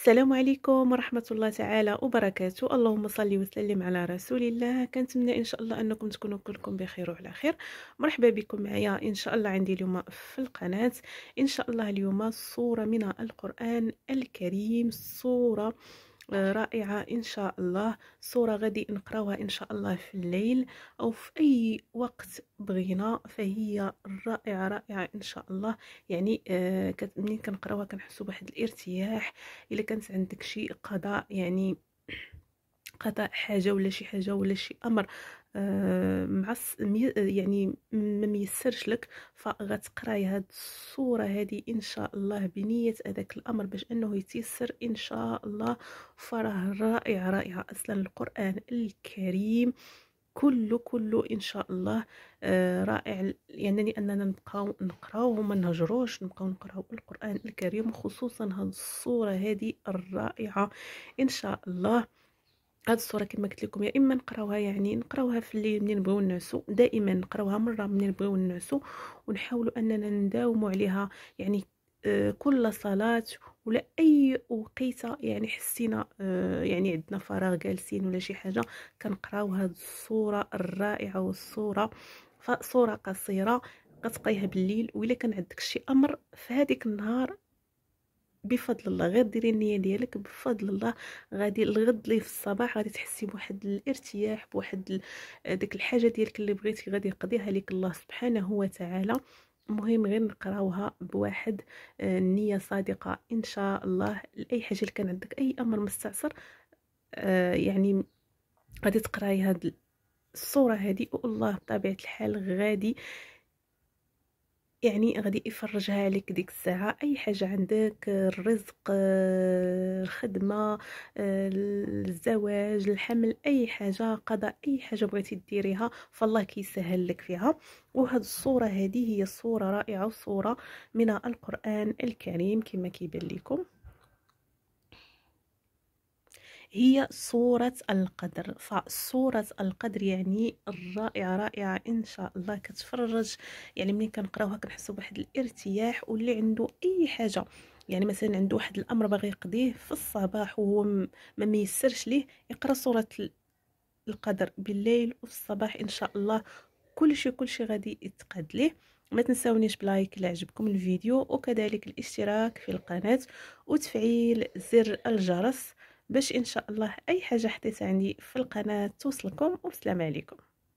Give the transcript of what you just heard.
السلام عليكم ورحمة الله تعالى وبركاته اللهم صل وسلم على رسول الله كنتمنى إن شاء الله أنكم تكونوا كلكم بخير وعلى خير مرحبا بكم معايا إن شاء الله عندي اليوم في القناة إن شاء الله اليوم صورة من القرآن الكريم صورة آه، رائعه ان شاء الله صوره غادي نقراوها ان شاء الله في الليل او في اي وقت بغينا فهي رائعه رائعه ان شاء الله يعني آه، منين كنقراوها كنحسوا بواحد الارتياح الا كانت عندك شي قضاء يعني قضاء حاجه ولا شي حاجه ولا شي امر آه مع يعني ما ميسرش لك فغتقراي هاد الصوره هذه ان شاء الله بنيه هذاك الامر باش انه يتيسر ان شاء الله فراه رائع رائع اصلا القران الكريم كله كله ان شاء الله آه، رائع يعني اننا نبقاو نقراو وما نهجروش نبقاو نقراو القران الكريم خصوصا هاد الصوره هذه الرائعه ان شاء الله هاد الصوره كما قلت لكم يا اما نقراوها يعني نقراوها في الليل ملي نبغيو نعسو دائما نقراوها مره ملي نبغيو نعسو ونحاولوا اننا نداوموا عليها يعني آه، كل صلاة ولا أي وقيتة يعني حسينا آه، يعني عندنا فراغ جالسين ولا شي حاجة كنقراو هاد الصورة الرائعة والصورة فصورة قصيرة كتقيها بالليل وإلا كان عندك شي أمر فهاديك النهار بفضل الله غير ديري النيه ديالك بفضل الله غادي الغد اللي في الصباح غادي تحسي بواحد الارتياح بواحد داك الحاجه ديالك اللي بغيتي غادي يقضيها لك الله سبحانه وتعالى مهم غير نقراوها بواحد النيه آه، صادقه ان شاء الله اي حاجه اللي كان عندك اي امر مستعصر آه، يعني غادي تقراي هاد الصوره هذه والله بطبيعه الحال غادي يعني غادي يفرجها لك ديك الساعه اي حاجه عندك الرزق آه، الخدمه آه، الزواج الحمل اي حاجه قضاء اي حاجه بغيتي ديريها فالله كيسهل لك فيها وهاد الصوره هذه هي صوره رائعه صوره من القران الكريم كما كيبان لكم هي صورة القدر فصورة القدر يعني رائعة رائعة إن شاء الله كتفرج يعني ملي كنقراوها كنحسوا بواحد الارتياح واللي عنده أي حاجة يعني مثلا عنده واحد الأمر باغي يقضيه في الصباح وهو ما ميسرش ليه يقرأ صورة القدر بالليل وفي الصباح إن شاء الله كلشي كلشي غادي يتقاد ليه ما تنساونيش بلايك الا عجبكم الفيديو وكذلك الاشتراك في القناه وتفعيل زر الجرس باش ان شاء الله اي حاجه حطيتها عندي في القناه توصلكم والسلام عليكم